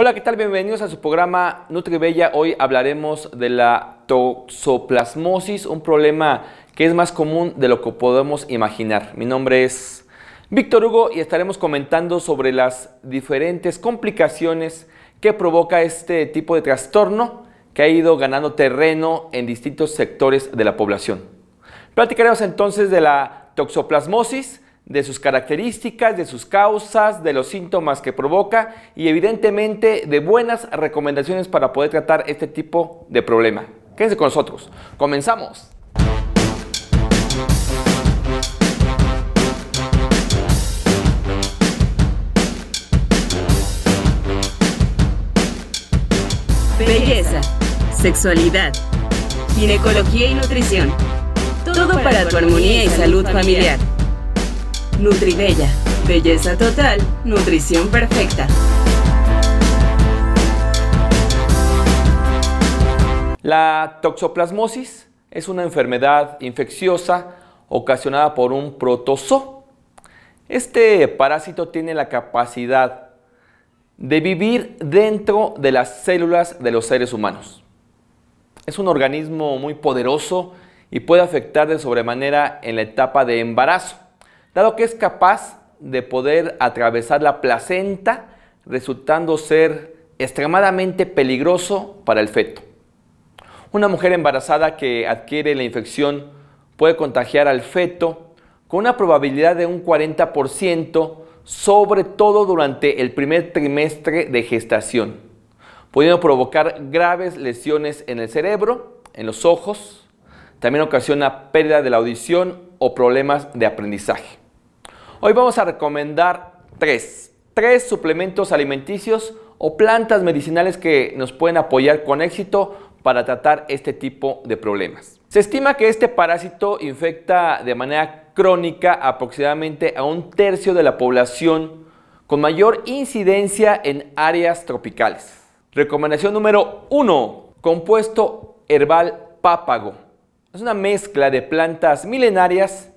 Hola, ¿qué tal? Bienvenidos a su programa NutriBella. Hoy hablaremos de la toxoplasmosis, un problema que es más común de lo que podemos imaginar. Mi nombre es Víctor Hugo y estaremos comentando sobre las diferentes complicaciones que provoca este tipo de trastorno que ha ido ganando terreno en distintos sectores de la población. Platicaremos entonces de la toxoplasmosis, de sus características, de sus causas, de los síntomas que provoca y evidentemente de buenas recomendaciones para poder tratar este tipo de problema. Quédense con nosotros. Comenzamos. Belleza, sexualidad, ginecología y nutrición. Todo para tu armonía y salud familiar. Nutribella, belleza total, nutrición perfecta. La toxoplasmosis es una enfermedad infecciosa ocasionada por un protozoo. Este parásito tiene la capacidad de vivir dentro de las células de los seres humanos. Es un organismo muy poderoso y puede afectar de sobremanera en la etapa de embarazo dado que es capaz de poder atravesar la placenta, resultando ser extremadamente peligroso para el feto. Una mujer embarazada que adquiere la infección puede contagiar al feto con una probabilidad de un 40%, sobre todo durante el primer trimestre de gestación, pudiendo provocar graves lesiones en el cerebro, en los ojos, también ocasiona pérdida de la audición o problemas de aprendizaje. Hoy vamos a recomendar tres, tres suplementos alimenticios o plantas medicinales que nos pueden apoyar con éxito para tratar este tipo de problemas. Se estima que este parásito infecta de manera crónica aproximadamente a un tercio de la población con mayor incidencia en áreas tropicales. Recomendación número 1. Compuesto herbal pápago. Es una mezcla de plantas milenarias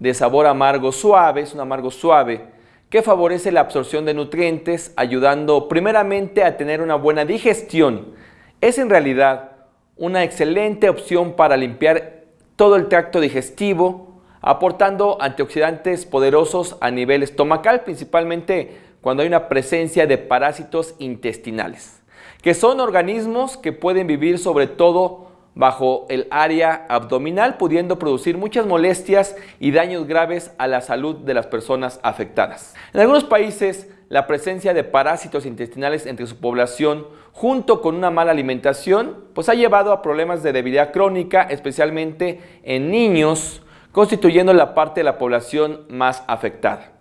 de sabor amargo suave, es un amargo suave, que favorece la absorción de nutrientes, ayudando primeramente a tener una buena digestión. Es en realidad una excelente opción para limpiar todo el tracto digestivo, aportando antioxidantes poderosos a nivel estomacal, principalmente cuando hay una presencia de parásitos intestinales, que son organismos que pueden vivir sobre todo bajo el área abdominal, pudiendo producir muchas molestias y daños graves a la salud de las personas afectadas. En algunos países, la presencia de parásitos intestinales entre su población, junto con una mala alimentación, pues ha llevado a problemas de debilidad crónica, especialmente en niños, constituyendo la parte de la población más afectada.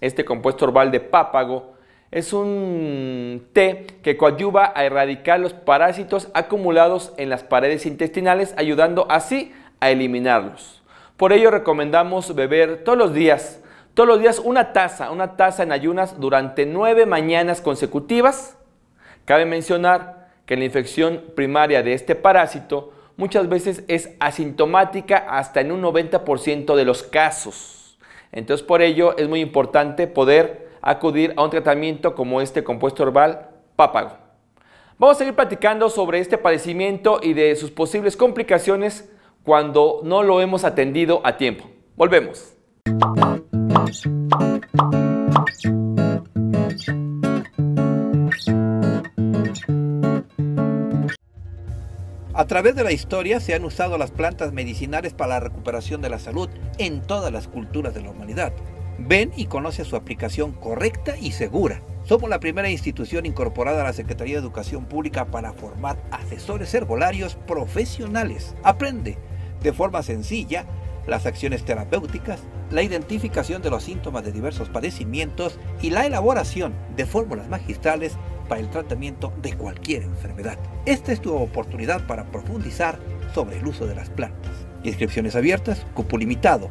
Este compuesto herbal de pápago es un té que coadyuva a erradicar los parásitos acumulados en las paredes intestinales, ayudando así a eliminarlos. Por ello recomendamos beber todos los días, todos los días una taza, una taza en ayunas durante nueve mañanas consecutivas. Cabe mencionar que la infección primaria de este parásito muchas veces es asintomática hasta en un 90% de los casos. Entonces por ello es muy importante poder acudir a un tratamiento como este compuesto herbal pápago. Vamos a seguir platicando sobre este padecimiento y de sus posibles complicaciones cuando no lo hemos atendido a tiempo. Volvemos. A través de la historia se han usado las plantas medicinales para la recuperación de la salud en todas las culturas de la humanidad. Ven y conoce su aplicación correcta y segura. Somos la primera institución incorporada a la Secretaría de Educación Pública para formar asesores herbolarios profesionales. Aprende de forma sencilla las acciones terapéuticas, la identificación de los síntomas de diversos padecimientos y la elaboración de fórmulas magistrales para el tratamiento de cualquier enfermedad. Esta es tu oportunidad para profundizar sobre el uso de las plantas. Inscripciones abiertas, cupo limitado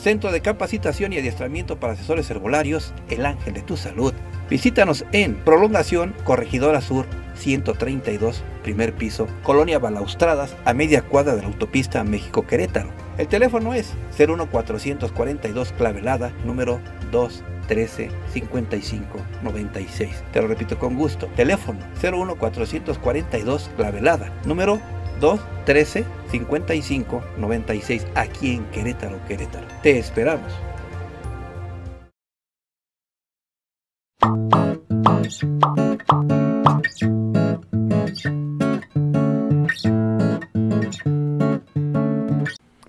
Centro de Capacitación y Adiestramiento para Asesores Herbolarios, El Ángel de tu Salud. Visítanos en Prolongación Corregidora Sur 132, primer piso, Colonia Balaustradas, a media cuadra de la autopista México-Querétaro. El teléfono es 01442 Clavelada, número 2. 13 Te lo repito con gusto. Teléfono 01442 Clavelada, número 213 55 96 aquí en Querétaro, Querétaro. Te esperamos.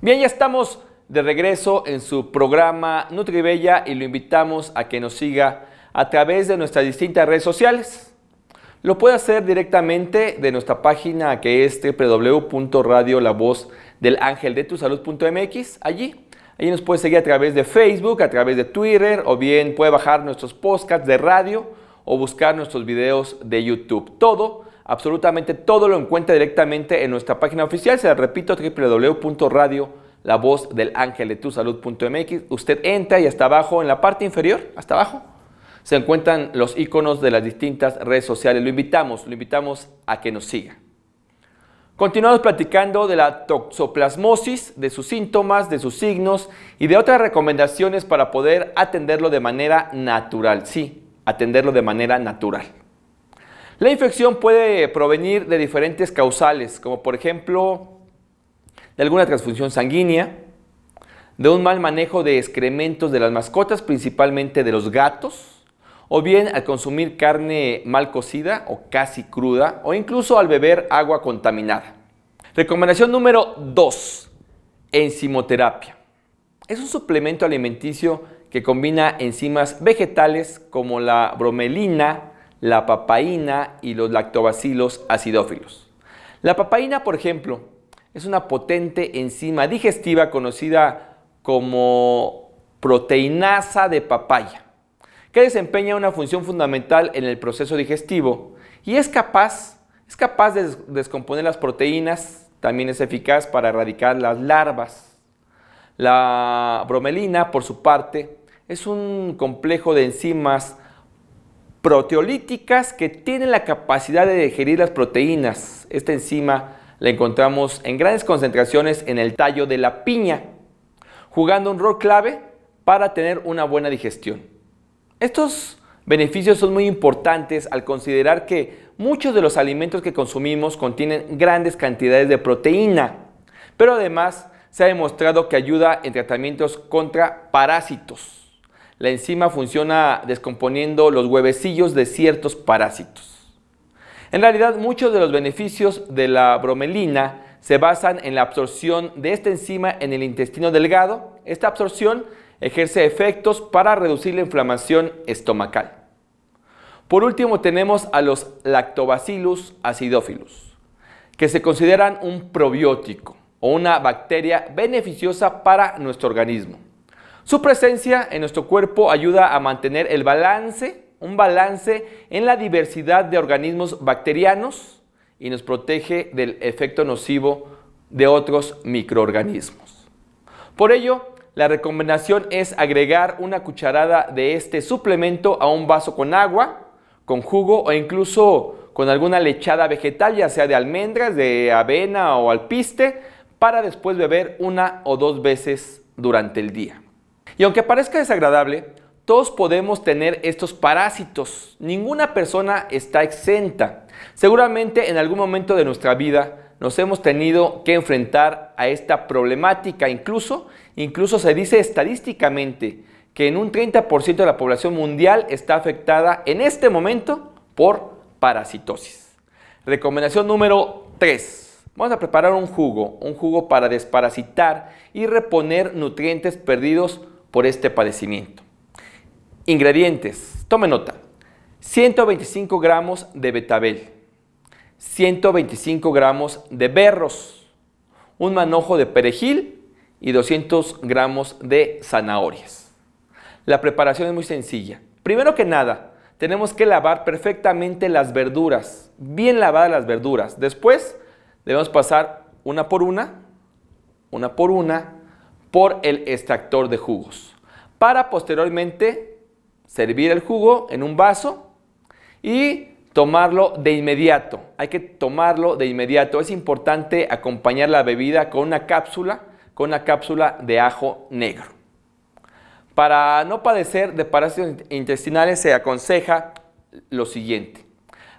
Bien, ya estamos de regreso en su programa NutriBella y lo invitamos a que nos siga a través de nuestras distintas redes sociales. Lo puede hacer directamente de nuestra página que es www.radiolavozdelangeldetusalud.mx. Allí, allí nos puede seguir a través de Facebook, a través de Twitter o bien puede bajar nuestros podcasts de radio o buscar nuestros videos de YouTube. Todo, absolutamente todo lo encuentra directamente en nuestra página oficial. Se la repito, www.radio la voz del ángel de tu Usted entra y hasta abajo, en la parte inferior, hasta abajo, se encuentran los iconos de las distintas redes sociales. Lo invitamos, lo invitamos a que nos siga. Continuamos platicando de la toxoplasmosis, de sus síntomas, de sus signos y de otras recomendaciones para poder atenderlo de manera natural. Sí, atenderlo de manera natural. La infección puede provenir de diferentes causales, como por ejemplo de alguna transfusión sanguínea, de un mal manejo de excrementos de las mascotas, principalmente de los gatos, o bien al consumir carne mal cocida o casi cruda, o incluso al beber agua contaminada. Recomendación número 2. Enzimoterapia. Es un suplemento alimenticio que combina enzimas vegetales como la bromelina, la papaína y los lactobacilos acidófilos. La papaína, por ejemplo, es una potente enzima digestiva conocida como proteinasa de papaya que desempeña una función fundamental en el proceso digestivo y es capaz, es capaz de descomponer las proteínas, también es eficaz para erradicar las larvas. La bromelina, por su parte, es un complejo de enzimas proteolíticas que tienen la capacidad de digerir las proteínas. Esta enzima la encontramos en grandes concentraciones en el tallo de la piña, jugando un rol clave para tener una buena digestión. Estos beneficios son muy importantes al considerar que muchos de los alimentos que consumimos contienen grandes cantidades de proteína, pero además se ha demostrado que ayuda en tratamientos contra parásitos. La enzima funciona descomponiendo los huevecillos de ciertos parásitos. En realidad, muchos de los beneficios de la bromelina se basan en la absorción de esta enzima en el intestino delgado. Esta absorción ejerce efectos para reducir la inflamación estomacal. Por último tenemos a los lactobacillus acidophilus, que se consideran un probiótico o una bacteria beneficiosa para nuestro organismo. Su presencia en nuestro cuerpo ayuda a mantener el balance, un balance en la diversidad de organismos bacterianos y nos protege del efecto nocivo de otros microorganismos. Por ello, la recomendación es agregar una cucharada de este suplemento a un vaso con agua, con jugo o incluso con alguna lechada vegetal, ya sea de almendras, de avena o alpiste, para después beber una o dos veces durante el día. Y aunque parezca desagradable, todos podemos tener estos parásitos. Ninguna persona está exenta. Seguramente en algún momento de nuestra vida nos hemos tenido que enfrentar a esta problemática. Incluso, incluso se dice estadísticamente que en un 30% de la población mundial está afectada en este momento por parasitosis. Recomendación número 3. Vamos a preparar un jugo, un jugo para desparasitar y reponer nutrientes perdidos por este padecimiento. Ingredientes. Tome nota. 125 gramos de betabel, 125 gramos de berros, un manojo de perejil y 200 gramos de zanahorias. La preparación es muy sencilla. Primero que nada, tenemos que lavar perfectamente las verduras, bien lavadas las verduras. Después debemos pasar una por una, una por una, por el extractor de jugos, para posteriormente servir el jugo en un vaso y tomarlo de inmediato hay que tomarlo de inmediato. Es importante acompañar la bebida con una cápsula, con una cápsula de ajo negro. Para no padecer de parásitos intestinales se aconseja lo siguiente.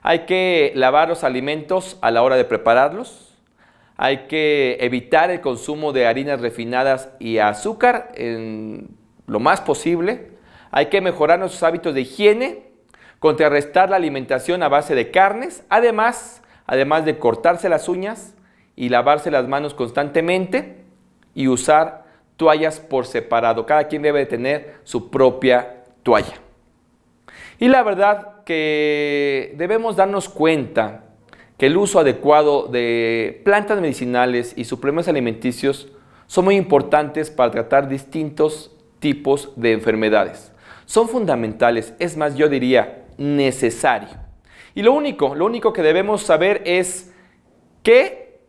Hay que lavar los alimentos a la hora de prepararlos. Hay que evitar el consumo de harinas refinadas y azúcar en lo más posible. Hay que mejorar nuestros hábitos de higiene contrarrestar la alimentación a base de carnes, además, además de cortarse las uñas y lavarse las manos constantemente y usar toallas por separado. Cada quien debe tener su propia toalla. Y la verdad que debemos darnos cuenta que el uso adecuado de plantas medicinales y suplementos alimenticios son muy importantes para tratar distintos tipos de enfermedades. Son fundamentales, es más, yo diría, necesario. Y lo único, lo único que debemos saber es que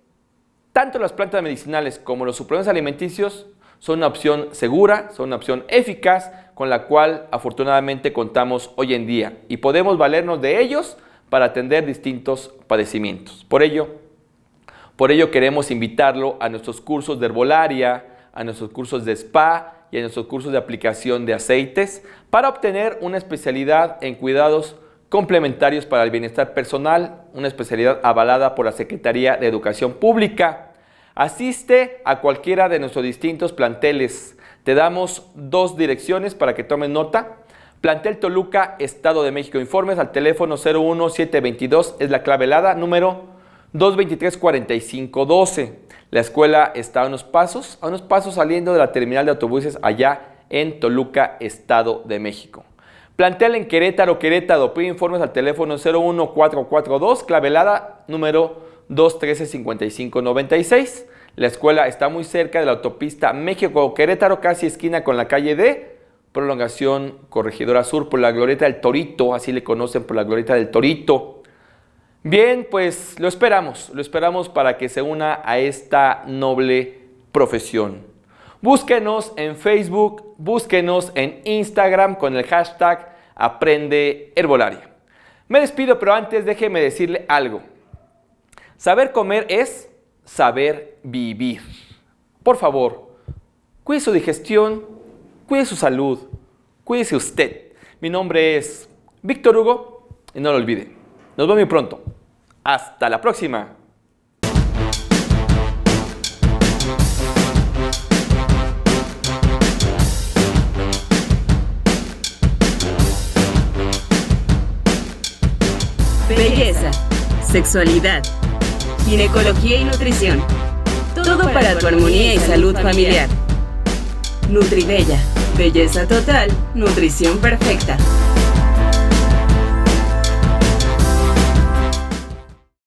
tanto las plantas medicinales como los suplementos alimenticios son una opción segura, son una opción eficaz con la cual afortunadamente contamos hoy en día y podemos valernos de ellos para atender distintos padecimientos. Por ello, por ello queremos invitarlo a nuestros cursos de herbolaria, a nuestros cursos de spa y en nuestros cursos de aplicación de aceites para obtener una especialidad en cuidados complementarios para el bienestar personal, una especialidad avalada por la Secretaría de Educación Pública. Asiste a cualquiera de nuestros distintos planteles. Te damos dos direcciones para que tomen nota. Plantel Toluca, Estado de México. Informes al teléfono 01722, es la clave helada, número 223-4512. La escuela está a unos pasos, a unos pasos saliendo de la terminal de autobuses allá en Toluca, Estado de México. Plantel en Querétaro, Querétaro. Pide informes al teléfono 01442, clavelada número 213-5596. La escuela está muy cerca de la autopista México-Querétaro, casi esquina con la calle de prolongación Corregidora Sur por la glorieta del Torito, así le conocen por la glorieta del Torito. Bien, pues lo esperamos, lo esperamos para que se una a esta noble profesión. Búsquenos en Facebook, búsquenos en Instagram con el hashtag Aprende Me despido, pero antes déjeme decirle algo. Saber comer es saber vivir. Por favor, cuide su digestión, cuide su salud, cuídese usted. Mi nombre es Víctor Hugo y no lo olvide. Nos vemos muy pronto. Hasta la próxima. Belleza, sexualidad, ginecología y nutrición. Todo para tu armonía y salud familiar. Nutribella, belleza total, nutrición perfecta.